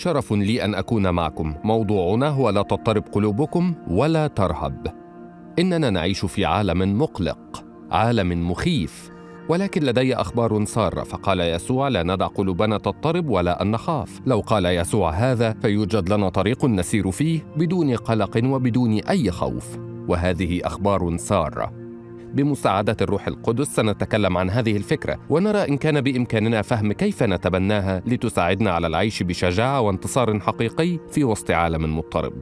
شرف لي ان اكون معكم موضوعنا هو لا تضطرب قلوبكم ولا ترهب اننا نعيش في عالم مقلق عالم مخيف ولكن لدي اخبار ساره فقال يسوع لا ندع قلوبنا تضطرب ولا ان نخاف لو قال يسوع هذا فيوجد لنا طريق نسير فيه بدون قلق وبدون اي خوف وهذه اخبار ساره بمساعدة الروح القدس سنتكلم عن هذه الفكرة ونرى إن كان بإمكاننا فهم كيف نتبناها لتساعدنا على العيش بشجاعة وانتصار حقيقي في وسط عالم مضطرب.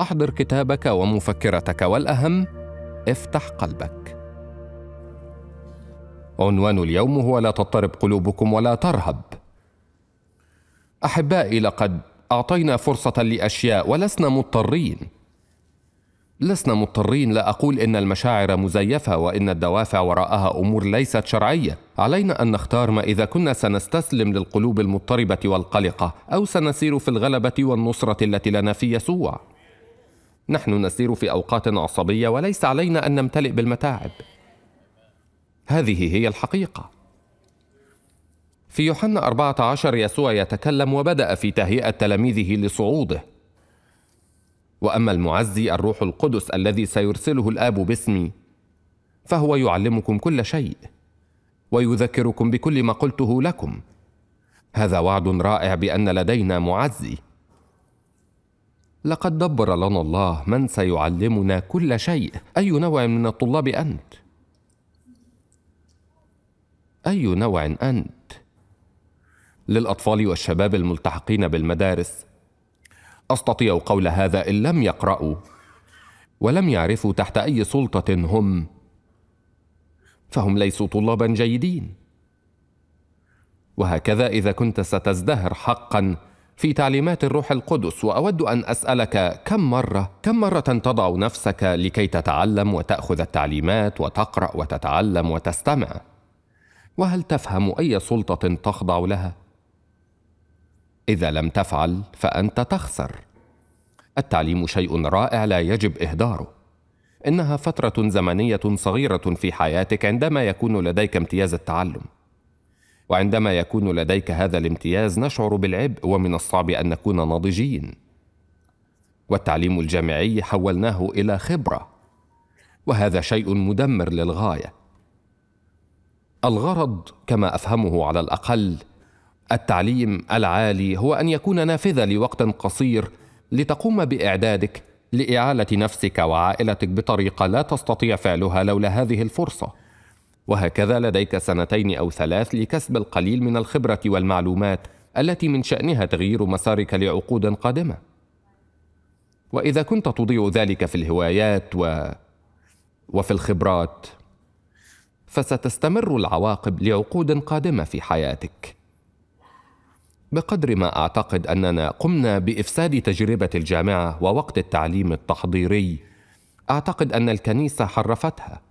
أحضر كتابك ومفكرتك والأهم افتح قلبك. عنوان اليوم هو لا تضطرب قلوبكم ولا ترهب. أحبائي لقد أعطينا فرصة لأشياء ولسنا مضطرين لسنا مضطرين لا أقول إن المشاعر مزيفة وإن الدوافع وراءها أمور ليست شرعية علينا أن نختار ما إذا كنا سنستسلم للقلوب المضطربة والقلقة أو سنسير في الغلبة والنصرة التي لنا في يسوع نحن نسير في أوقات عصبية وليس علينا أن نمتلئ بالمتاعب هذه هي الحقيقة في يوحنا 14 يسوع يتكلم وبدأ في تهيئة تلاميذه لصعوده واما المعزي الروح القدس الذي سيرسله الاب باسمي فهو يعلمكم كل شيء ويذكركم بكل ما قلته لكم هذا وعد رائع بان لدينا معزي لقد دبر لنا الله من سيعلمنا كل شيء اي نوع من الطلاب انت اي نوع انت للاطفال والشباب الملتحقين بالمدارس أستطيع قول هذا إن لم يقرأوا ولم يعرفوا تحت أي سلطة هم فهم ليسوا طلابا جيدين وهكذا إذا كنت ستزدهر حقا في تعليمات الروح القدس وأود أن أسألك كم مرة كم مرة تضع نفسك لكي تتعلم وتأخذ التعليمات وتقرأ وتتعلم وتستمع وهل تفهم أي سلطة تخضع لها؟ إذا لم تفعل فأنت تخسر التعليم شيء رائع لا يجب إهداره إنها فترة زمنية صغيرة في حياتك عندما يكون لديك امتياز التعلم وعندما يكون لديك هذا الامتياز نشعر بالعبء ومن الصعب أن نكون ناضجين والتعليم الجامعي حولناه إلى خبرة وهذا شيء مدمر للغاية الغرض كما أفهمه على الأقل التعليم العالي هو ان يكون نافذه لوقت قصير لتقوم باعدادك لاعاله نفسك وعائلتك بطريقه لا تستطيع فعلها لولا هذه الفرصه وهكذا لديك سنتين او ثلاث لكسب القليل من الخبره والمعلومات التي من شانها تغيير مسارك لعقود قادمه واذا كنت تضيع ذلك في الهوايات و وفي الخبرات فستستمر العواقب لعقود قادمه في حياتك بقدر ما اعتقد اننا قمنا بافساد تجربه الجامعه ووقت التعليم التحضيري اعتقد ان الكنيسه حرفتها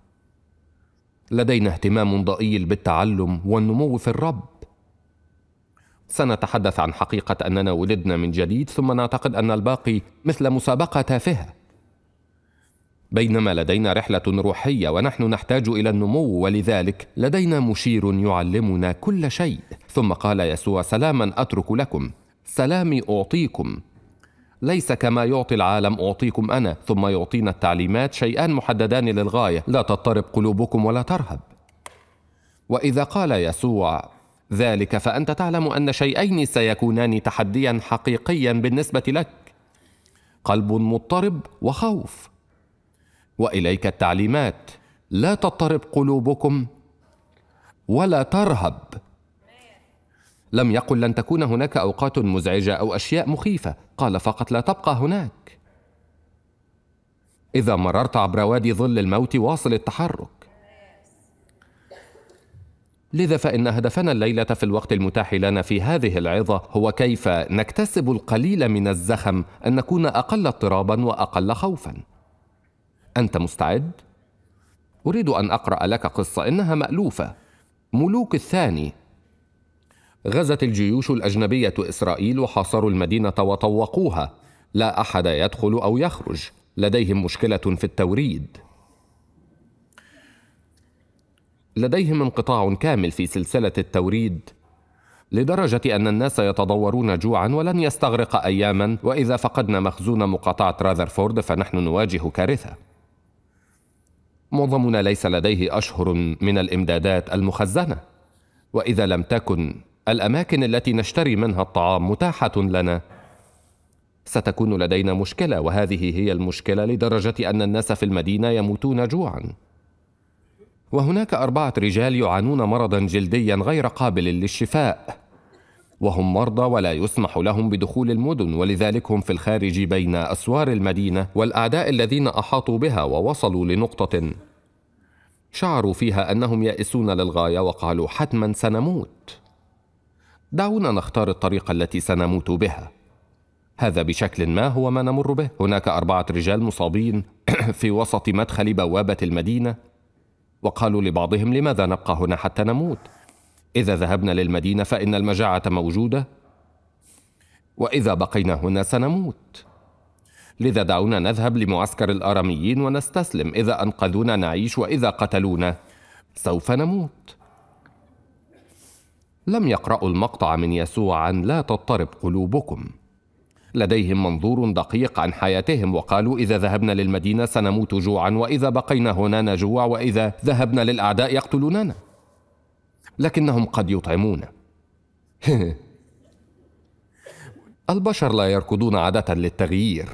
لدينا اهتمام ضئيل بالتعلم والنمو في الرب سنتحدث عن حقيقه اننا ولدنا من جديد ثم نعتقد ان الباقي مثل مسابقه تافهه بينما لدينا رحله روحيه ونحن نحتاج الى النمو ولذلك لدينا مشير يعلمنا كل شيء ثم قال يسوع سلاما اترك لكم سلامي اعطيكم ليس كما يعطي العالم اعطيكم انا ثم يعطينا التعليمات شيئان محددان للغايه لا تضطرب قلوبكم ولا ترهب واذا قال يسوع ذلك فانت تعلم ان شيئين سيكونان تحديا حقيقيا بالنسبه لك قلب مضطرب وخوف واليك التعليمات لا تضطرب قلوبكم ولا ترهب لم يقل لن تكون هناك اوقات مزعجه او اشياء مخيفه قال فقط لا تبقى هناك اذا مررت عبر وادي ظل الموت واصل التحرك لذا فان هدفنا الليله في الوقت المتاح لنا في هذه العظه هو كيف نكتسب القليل من الزخم ان نكون اقل اضطرابا واقل خوفا أنت مستعد؟ أريد أن أقرأ لك قصة إنها مألوفة ملوك الثاني غزت الجيوش الأجنبية إسرائيل وحاصروا المدينة وطوقوها لا أحد يدخل أو يخرج لديهم مشكلة في التوريد لديهم انقطاع كامل في سلسلة التوريد لدرجة أن الناس يتضورون جوعا ولن يستغرق أياما وإذا فقدنا مخزون مقاطعة راذرفورد فنحن نواجه كارثة معظمنا ليس لديه أشهر من الإمدادات المخزنة وإذا لم تكن الأماكن التي نشتري منها الطعام متاحة لنا ستكون لدينا مشكلة وهذه هي المشكلة لدرجة أن الناس في المدينة يموتون جوعا وهناك أربعة رجال يعانون مرضا جلديا غير قابل للشفاء وهم مرضى ولا يسمح لهم بدخول المدن ولذلك هم في الخارج بين اسوار المدينه والاعداء الذين احاطوا بها ووصلوا لنقطه شعروا فيها انهم يائسون للغايه وقالوا حتما سنموت دعونا نختار الطريقه التي سنموت بها هذا بشكل ما هو ما نمر به هناك اربعه رجال مصابين في وسط مدخل بوابه المدينه وقالوا لبعضهم لماذا نبقى هنا حتى نموت إذا ذهبنا للمدينة فإن المجاعة موجودة وإذا بقينا هنا سنموت لذا دعونا نذهب لمعسكر الآراميين ونستسلم إذا أنقذونا نعيش وإذا قتلونا سوف نموت لم يقرأوا المقطع من يسوع عن لا تضطرب قلوبكم لديهم منظور دقيق عن حياتهم وقالوا إذا ذهبنا للمدينة سنموت جوعا وإذا بقينا هنا نجوع وإذا ذهبنا للأعداء يقتلوننا لكنهم قد يطعمون البشر لا يركضون عادة للتغيير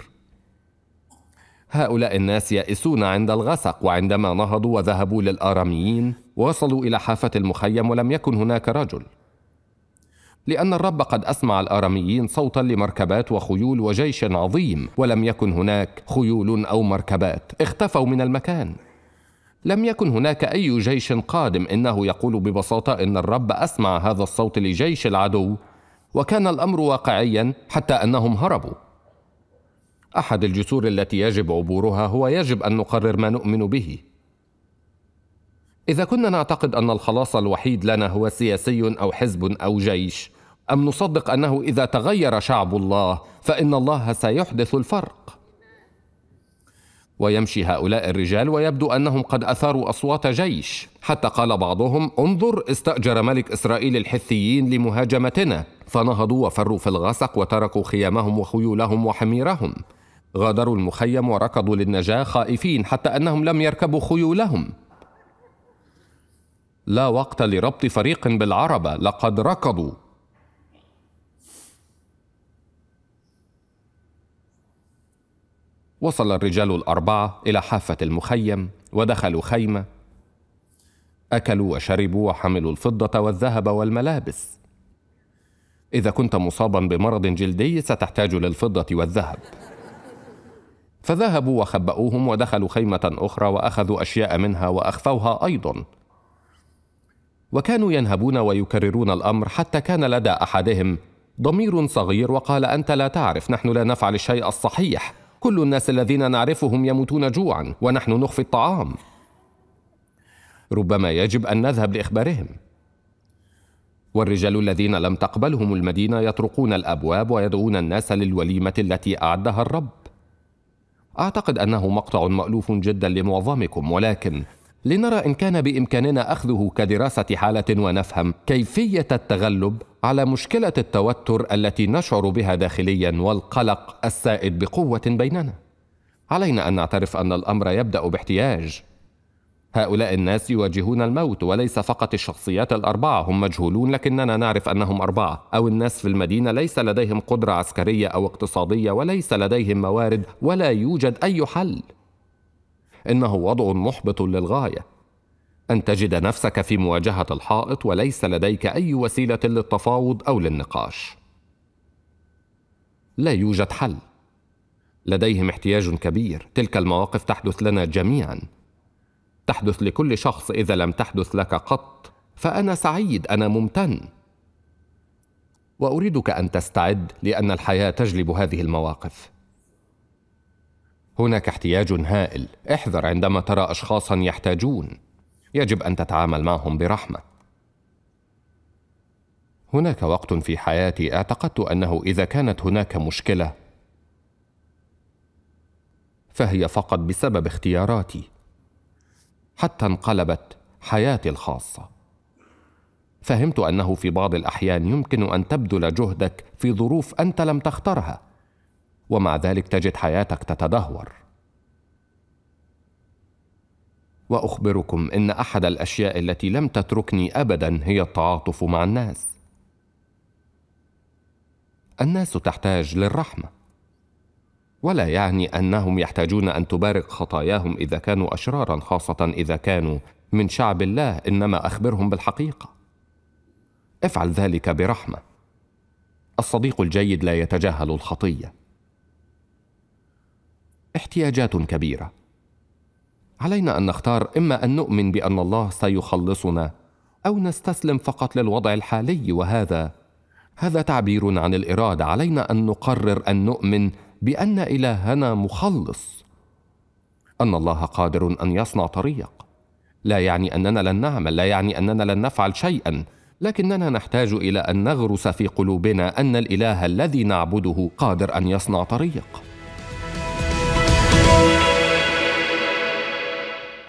هؤلاء الناس يئسون عند الغسق وعندما نهضوا وذهبوا للآراميين وصلوا إلى حافة المخيم ولم يكن هناك رجل لأن الرب قد أسمع الآراميين صوتا لمركبات وخيول وجيش عظيم ولم يكن هناك خيول أو مركبات اختفوا من المكان لم يكن هناك أي جيش قادم إنه يقول ببساطة إن الرب أسمع هذا الصوت لجيش العدو وكان الأمر واقعيا حتى أنهم هربوا أحد الجسور التي يجب عبورها هو يجب أن نقرر ما نؤمن به إذا كنا نعتقد أن الخلاص الوحيد لنا هو سياسي أو حزب أو جيش أم نصدق أنه إذا تغير شعب الله فإن الله سيحدث الفرق ويمشي هؤلاء الرجال ويبدو انهم قد اثاروا اصوات جيش حتى قال بعضهم انظر استاجر ملك اسرائيل الحثيين لمهاجمتنا فنهضوا وفروا في الغسق وتركوا خيامهم وخيولهم وحميرهم غادروا المخيم وركضوا للنجاه خائفين حتى انهم لم يركبوا خيولهم لا وقت لربط فريق بالعربه لقد ركضوا وصل الرجال الأربعة إلى حافة المخيم ودخلوا خيمة أكلوا وشربوا وحملوا الفضة والذهب والملابس إذا كنت مصابا بمرض جلدي ستحتاج للفضة والذهب فذهبوا وخبأوهم ودخلوا خيمة أخرى وأخذوا أشياء منها وأخفوها أيضا وكانوا ينهبون ويكررون الأمر حتى كان لدى أحدهم ضمير صغير وقال أنت لا تعرف نحن لا نفعل الشيء الصحيح كل الناس الذين نعرفهم يموتون جوعا ونحن نخفي الطعام ربما يجب ان نذهب لاخبارهم والرجال الذين لم تقبلهم المدينه يطرقون الابواب ويدعون الناس للوليمه التي اعدها الرب اعتقد انه مقطع مالوف جدا لمعظمكم ولكن لنرى ان كان بامكاننا اخذه كدراسه حاله ونفهم كيفيه التغلب على مشكله التوتر التي نشعر بها داخليا والقلق السائد بقوه بيننا علينا ان نعترف ان الامر يبدا باحتياج هؤلاء الناس يواجهون الموت وليس فقط الشخصيات الاربعه هم مجهولون لكننا نعرف انهم اربعه او الناس في المدينه ليس لديهم قدره عسكريه او اقتصاديه وليس لديهم موارد ولا يوجد اي حل انه وضع محبط للغايه ان تجد نفسك في مواجهه الحائط وليس لديك اي وسيله للتفاوض او للنقاش لا يوجد حل لديهم احتياج كبير تلك المواقف تحدث لنا جميعا تحدث لكل شخص اذا لم تحدث لك قط فانا سعيد انا ممتن واريدك ان تستعد لان الحياه تجلب هذه المواقف هناك احتياج هائل احذر عندما ترى اشخاصا يحتاجون يجب ان تتعامل معهم برحمه هناك وقت في حياتي اعتقدت انه اذا كانت هناك مشكله فهي فقط بسبب اختياراتي حتى انقلبت حياتي الخاصه فهمت انه في بعض الاحيان يمكن ان تبذل جهدك في ظروف انت لم تخترها ومع ذلك تجد حياتك تتدهور واخبركم ان احد الاشياء التي لم تتركني ابدا هي التعاطف مع الناس الناس تحتاج للرحمه ولا يعني انهم يحتاجون ان تبارك خطاياهم اذا كانوا اشرارا خاصه اذا كانوا من شعب الله انما اخبرهم بالحقيقه افعل ذلك برحمه الصديق الجيد لا يتجاهل الخطيه احتياجات كبيره علينا ان نختار اما ان نؤمن بان الله سيخلصنا او نستسلم فقط للوضع الحالي وهذا هذا تعبير عن الاراده علينا ان نقرر ان نؤمن بان الهنا مخلص ان الله قادر ان يصنع طريق لا يعني اننا لن نعمل لا يعني اننا لن نفعل شيئا لكننا نحتاج الى ان نغرس في قلوبنا ان الاله الذي نعبده قادر ان يصنع طريق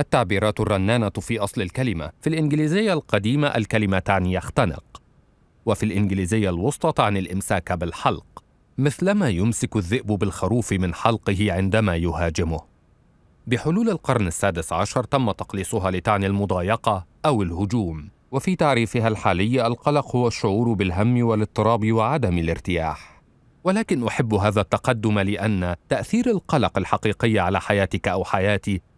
التعبيرات الرنانة في أصل الكلمة في الإنجليزية القديمة الكلمة تعني يختنق وفي الإنجليزية الوسطى تعني الإمساك بالحلق مثلما يمسك الذئب بالخروف من حلقه عندما يهاجمه بحلول القرن السادس عشر تم تقليصها لتعني المضايقة أو الهجوم وفي تعريفها الحالي القلق هو الشعور بالهم والاضطراب وعدم الارتياح ولكن أحب هذا التقدم لأن تأثير القلق الحقيقي على حياتك أو حياتي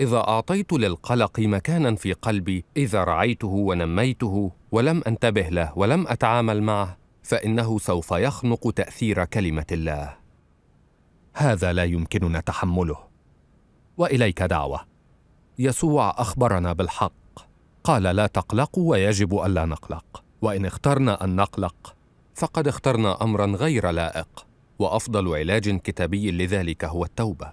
إذا أعطيت للقلق مكانا في قلبي إذا رعيته ونميته ولم أنتبه له ولم أتعامل معه فإنه سوف يخنق تأثير كلمة الله هذا لا يمكننا تحمله واليك دعوه يسوع اخبرنا بالحق قال لا تقلقوا ويجب الا نقلق وان اخترنا ان نقلق فقد اخترنا امرا غير لائق وافضل علاج كتابي لذلك هو التوبه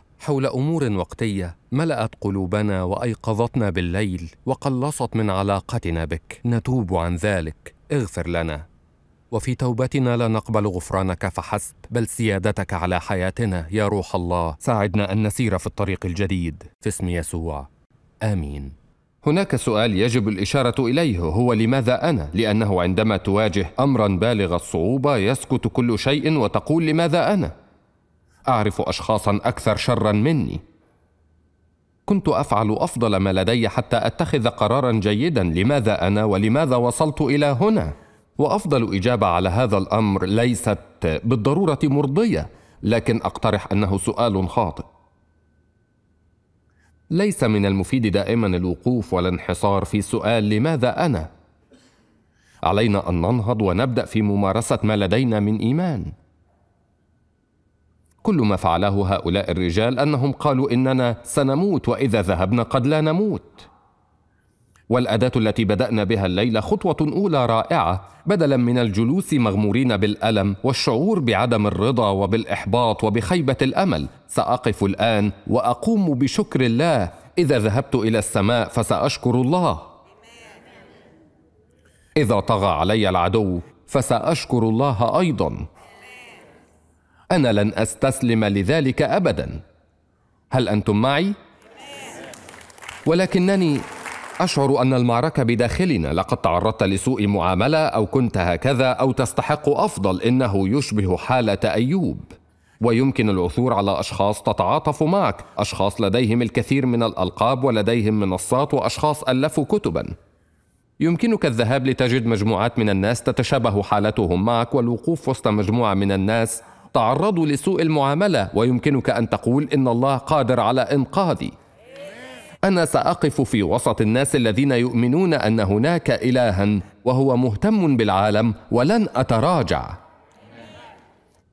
حول امور وقتيه ملات قلوبنا وايقظتنا بالليل وقلصت من علاقتنا بك نتوب عن ذلك اغفر لنا وفي توبتنا لا نقبل غفرانك فحسب بل سيادتك على حياتنا يا روح الله ساعدنا ان نسير في الطريق الجديد في اسم يسوع امين هناك سؤال يجب الإشارة إليه هو لماذا أنا؟ لأنه عندما تواجه أمرا بالغ الصعوبة يسكت كل شيء وتقول لماذا أنا؟ اعرف اشخاصا اكثر شرا مني كنت افعل افضل ما لدي حتى اتخذ قرارا جيدا لماذا انا ولماذا وصلت الى هنا وافضل اجابه على هذا الامر ليست بالضروره مرضيه لكن اقترح انه سؤال خاطئ ليس من المفيد دائما الوقوف والانحصار في سؤال لماذا انا علينا ان ننهض ونبدا في ممارسه ما لدينا من ايمان كل ما فعله هؤلاء الرجال انهم قالوا اننا سنموت واذا ذهبنا قد لا نموت والاداه التي بدانا بها الليله خطوه اولى رائعه بدلا من الجلوس مغمورين بالالم والشعور بعدم الرضا وبالاحباط وبخيبه الامل ساقف الان واقوم بشكر الله اذا ذهبت الى السماء فساشكر الله اذا طغى علي العدو فساشكر الله ايضا انا لن استسلم لذلك ابدا هل انتم معي ولكنني اشعر ان المعركه بداخلنا لقد تعرضت لسوء معامله او كنت هكذا او تستحق افضل انه يشبه حاله ايوب ويمكن العثور على اشخاص تتعاطف معك اشخاص لديهم الكثير من الالقاب ولديهم منصات واشخاص الفوا كتبا يمكنك الذهاب لتجد مجموعات من الناس تتشابه حالتهم معك والوقوف وسط مجموعه من الناس تعرضوا لسوء المعامله ويمكنك ان تقول ان الله قادر على انقاذي انا ساقف في وسط الناس الذين يؤمنون ان هناك الها وهو مهتم بالعالم ولن اتراجع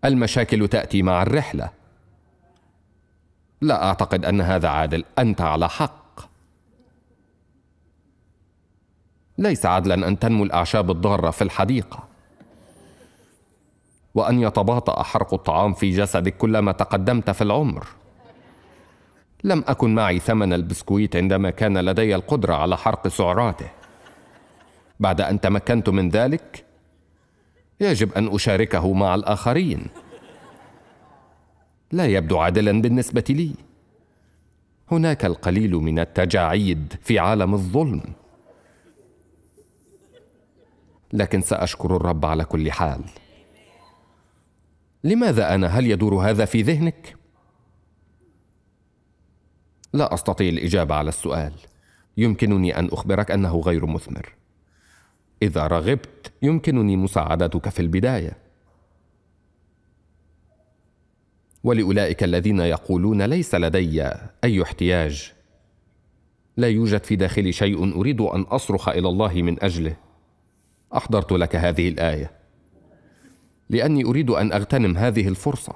المشاكل تاتي مع الرحله لا اعتقد ان هذا عادل انت على حق ليس عدلا ان تنمو الاعشاب الضاره في الحديقه وان يتباطا حرق الطعام في جسدك كلما تقدمت في العمر لم اكن معي ثمن البسكويت عندما كان لدي القدره على حرق سعراته بعد ان تمكنت من ذلك يجب ان اشاركه مع الاخرين لا يبدو عادلا بالنسبه لي هناك القليل من التجاعيد في عالم الظلم لكن ساشكر الرب على كل حال لماذا انا هل يدور هذا في ذهنك لا استطيع الاجابه على السؤال يمكنني ان اخبرك انه غير مثمر اذا رغبت يمكنني مساعدتك في البدايه ولاولئك الذين يقولون ليس لدي اي احتياج لا يوجد في داخلي شيء اريد ان اصرخ الى الله من اجله احضرت لك هذه الايه لأني أريد أن أغتنم هذه الفرصة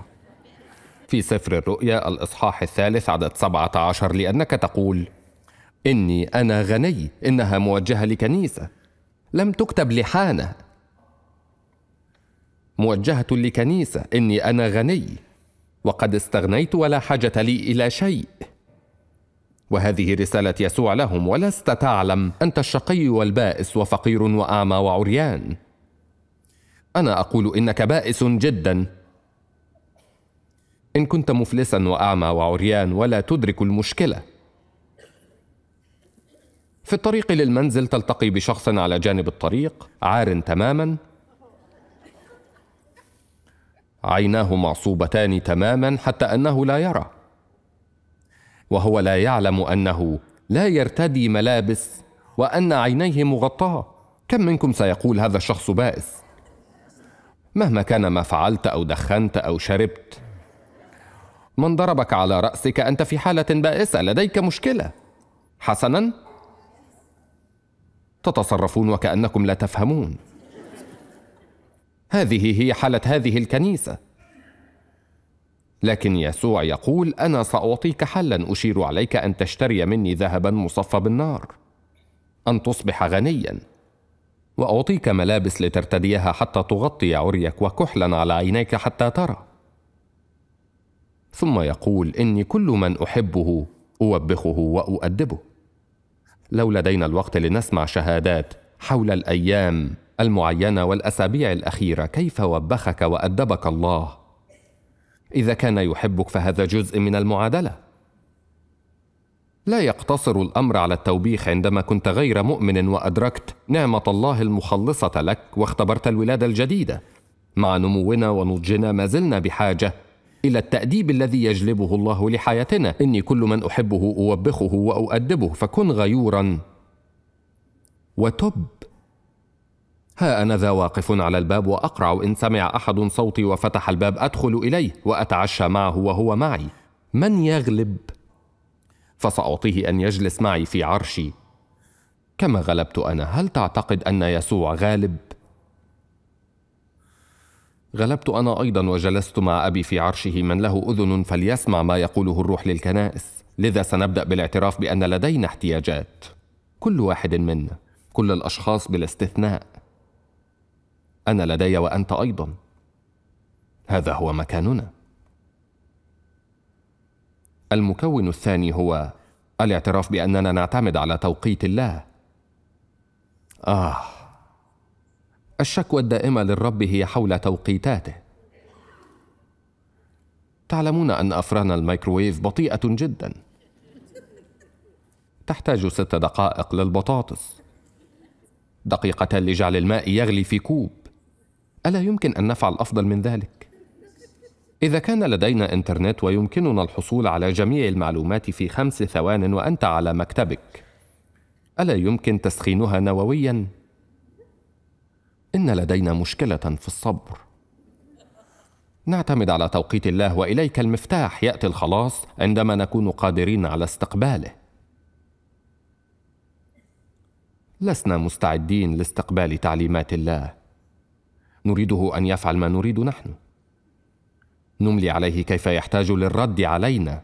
في سفر الرؤيا الإصحاح الثالث عدد 17 لأنك تقول إني أنا غني إنها موجهة لكنيسة لم تكتب لحانة موجهة لكنيسة إني أنا غني وقد استغنيت ولا حاجة لي إلى شيء وهذه رسالة يسوع لهم ولست تعلم أنت الشقي والبائس وفقير وأعمى وعريان أنا أقول إنك بائس جدا إن كنت مفلسا وأعمى وعريان ولا تدرك المشكلة في الطريق للمنزل تلتقي بشخص على جانب الطريق عار تماما عيناه معصوبتان تماما حتى انه لا يرى وهو لا يعلم انه لا يرتدي ملابس وان عينيه مغطاه كم منكم سيقول هذا الشخص بائس مهما كان ما فعلت أو دخنت أو شربت من ضربك على رأسك أنت في حالة بائسة لديك مشكلة حسنا تتصرفون وكأنكم لا تفهمون هذه هي حالة هذه الكنيسة لكن يسوع يقول أنا سأعطيك حلا أشير عليك أن تشتري مني ذهبا مصفى بالنار أن تصبح غنيا واعطيك ملابس لترتديها حتى تغطي عريك وكحلا على عينيك حتى ترى ثم يقول اني كل من احبه اوبخه واؤدبه لو لدينا الوقت لنسمع شهادات حول الايام المعينه والاسابيع الاخيره كيف وبخك وادبك الله اذا كان يحبك فهذا جزء من المعادله لا يقتصر الامر على التوبيخ عندما كنت غير مؤمن وادركت نعمه الله المخلصه لك واختبرت الولاده الجديده مع نمونا ونضجنا ما زلنا بحاجه الى التاديب الذي يجلبه الله لحياتنا اني كل من احبه اوبخه واؤدبه فكن غيورا وتب ها انا ذا واقف على الباب واقرع ان سمع احد صوتي وفتح الباب ادخل اليه واتعشى معه وهو معي من يغلب فساعطيه ان يجلس معي في عرشي كما غلبت انا هل تعتقد ان يسوع غالب غلبت انا ايضا وجلست مع ابي في عرشه من له اذن فليسمع ما يقوله الروح للكنائس لذا سنبدا بالاعتراف بان لدينا احتياجات كل واحد منا كل الاشخاص بالاستثناء انا لدي وانت ايضا هذا هو مكاننا المكون الثاني هو الاعتراف باننا نعتمد على توقيت الله اه الشكوى الدائمه للرب هي حول توقيتاته تعلمون ان افران الميكروويف بطيئه جدا تحتاج ست دقائق للبطاطس دقيقتان لجعل الماء يغلي في كوب الا يمكن ان نفعل افضل من ذلك إذا كان لدينا إنترنت ويمكننا الحصول على جميع المعلومات في خمس ثوان وأنت على مكتبك، ألا يمكن تسخينها نوويًا؟ إن لدينا مشكلة في الصبر. نعتمد على توقيت الله واليك المفتاح ياتي الخلاص عندما نكون قادرين على استقباله لسنا مستعدين لاستقبال تعليمات الله نريده ان يفعل ما نريد نحن نملي عليه كيف يحتاج للرد علينا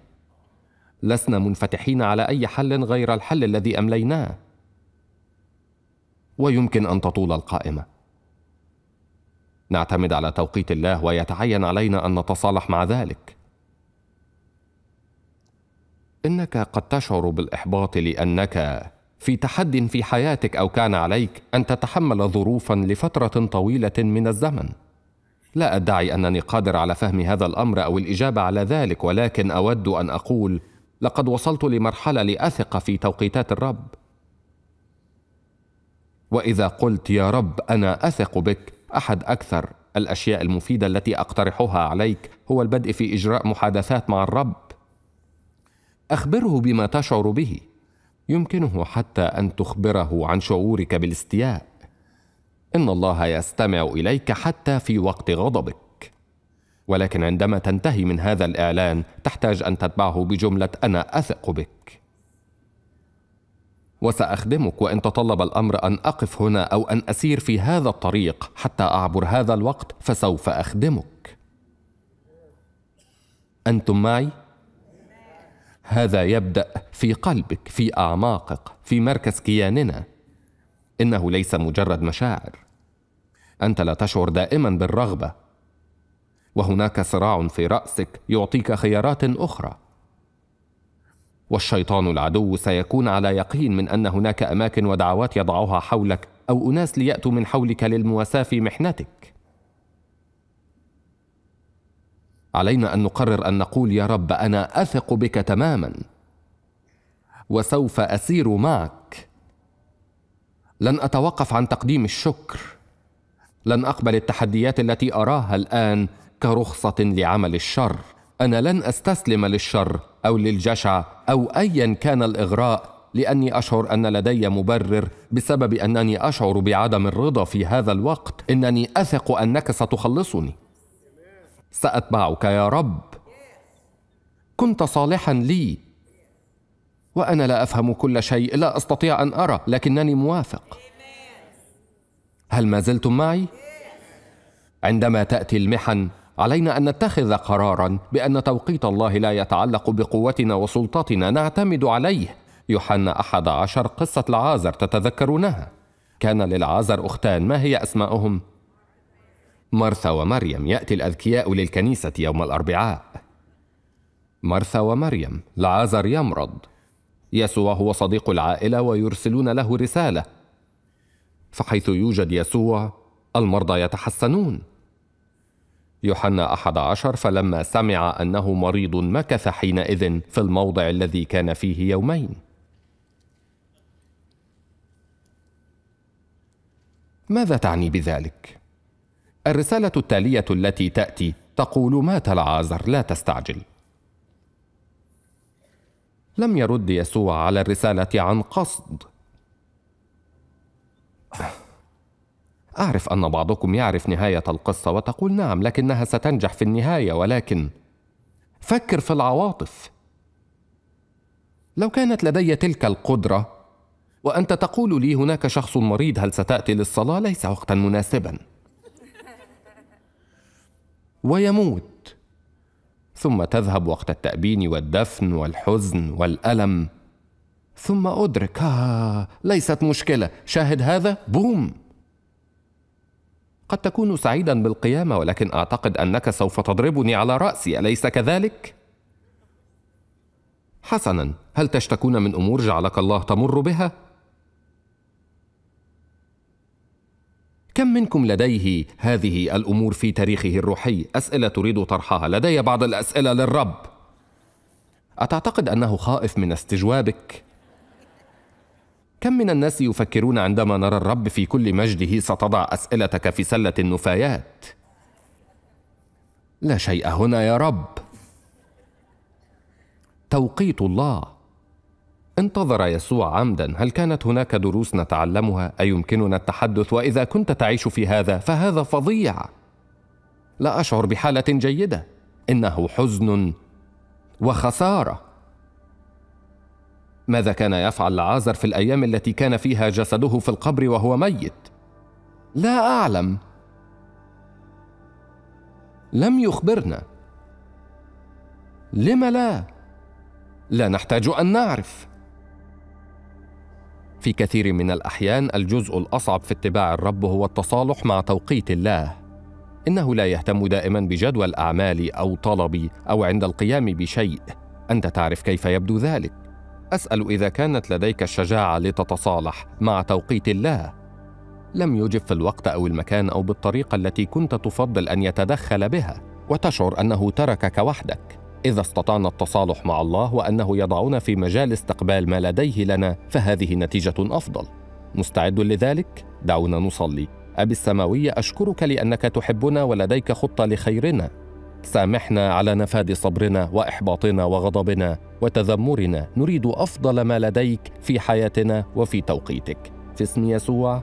لسنا منفتحين على اي حل غير الحل الذي امليناه ويمكن ان تطول القائمه نعتمد على توقيت الله ويتعين علينا ان نتصالح مع ذلك انك قد تشعر بالاحباط لانك في تحد في حياتك او كان عليك ان تتحمل ظروفا لفتره طويله من الزمن لا ادعي انني قادر على فهم هذا الامر او الاجابه على ذلك ولكن اود ان اقول لقد وصلت لمرحله لاثق في توقيتات الرب واذا قلت يا رب انا اثق بك احد اكثر الاشياء المفيده التي اقترحها عليك هو البدء في اجراء محادثات مع الرب اخبره بما تشعر به يمكنه حتى ان تخبره عن شعورك بالاستياء ان الله يستمع اليك حتى في وقت غضبك ولكن عندما تنتهي من هذا الاعلان تحتاج ان تتبعه بجمله انا اثق بك وساخدمك وان تطلب الامر ان اقف هنا او ان اسير في هذا الطريق حتى اعبر هذا الوقت فسوف اخدمك انتم معي هذا يبدا في قلبك في اعماقك في مركز كياننا انه ليس مجرد مشاعر انت لا تشعر دائما بالرغبه وهناك صراع في راسك يعطيك خيارات اخرى والشيطان العدو سيكون على يقين من ان هناك اماكن ودعوات يضعها حولك او اناس لياتوا من حولك للمواساه في محنتك علينا ان نقرر ان نقول يا رب انا اثق بك تماما وسوف اسير معك لن اتوقف عن تقديم الشكر لن اقبل التحديات التي اراها الان كرخصه لعمل الشر انا لن استسلم للشر او للجشع او ايا كان الاغراء لاني اشعر ان لدي مبرر بسبب انني اشعر بعدم الرضا في هذا الوقت انني اثق انك ستخلصني ساتبعك يا رب كنت صالحا لي وانا لا افهم كل شيء لا استطيع ان ارى لكنني موافق هل ما زلتم معي عندما تاتي المحن علينا ان نتخذ قرارا بان توقيت الله لا يتعلق بقوتنا وسلطتنا نعتمد عليه يوحنا احد عشر قصه العازر تتذكرونها كان للعازر اختان ما هي اسماؤهم مرثا ومريم ياتي الاذكياء للكنيسه يوم الاربعاء مرثا ومريم لعازر يمرض يسوع هو صديق العائلة ويرسلون له رسالة فحيث يوجد يسوع المرضى يتحسنون يوحنا أحد عشر فلما سمع أنه مريض مكث حينئذ في الموضع الذي كان فيه يومين ماذا تعني بذلك؟ الرسالة التالية التي تأتي تقول مات العازر لا تستعجل لم يرد يسوع على الرسالة عن قصد أعرف أن بعضكم يعرف نهاية القصة وتقول نعم لكنها ستنجح في النهاية ولكن فكر في العواطف لو كانت لدي تلك القدرة وأنت تقول لي هناك شخص مريض هل ستأتي للصلاة ليس وقتا مناسبا ويموت ثم تذهب وقت التأبين والدفن والحزن والألم ثم أدرك آه ليست مشكلة شاهد هذا بوم قد تكون سعيدا بالقيامة ولكن أعتقد أنك سوف تضربني على رأسي أليس كذلك؟ حسنا هل تشتكون من أمور جعلك الله تمر بها؟ كم منكم لديه هذه الامور في تاريخه الروحي اسئله تريد طرحها لدي بعض الاسئله للرب اتعتقد انه خائف من استجوابك كم من الناس يفكرون عندما نرى الرب في كل مجده ستضع اسئلتك في سله النفايات لا شيء هنا يا رب توقيت الله انتظر يسوع عمدا هل كانت هناك دروس نتعلمها ايمكننا التحدث واذا كنت تعيش في هذا فهذا فظيع لا اشعر بحاله جيده انه حزن وخساره ماذا كان يفعل لعازر في الايام التي كان فيها جسده في القبر وهو ميت لا اعلم لم يخبرنا لم لا لا نحتاج ان نعرف في كثير من الأحيان الجزء الأصعب في اتباع الرب هو التصالح مع توقيت الله إنه لا يهتم دائما بجدول أعمالي أو طلبي أو عند القيام بشيء أنت تعرف كيف يبدو ذلك أسأل إذا كانت لديك الشجاعة لتتصالح مع توقيت الله لم يجب في الوقت أو المكان أو بالطريقة التي كنت تفضل أن يتدخل بها وتشعر أنه تركك وحدك إذا استطعنا التصالح مع الله وأنه يضعنا في مجال استقبال ما لديه لنا فهذه نتيجة أفضل. مستعد لذلك؟ دعونا نصلي. أبي السماوي أشكرك لأنك تحبنا ولديك خطة لخيرنا. سامحنا على نفاد صبرنا وإحباطنا وغضبنا وتذمرنا، نريد أفضل ما لديك في حياتنا وفي توقيتك. في اسم يسوع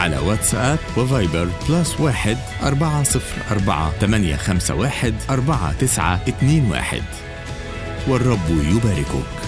على واتساب وفايبر بلس واحد أربعة صفر أربعة ثمانية خمسة واحد أربعة تسعة اتنين واحد والرب يباركك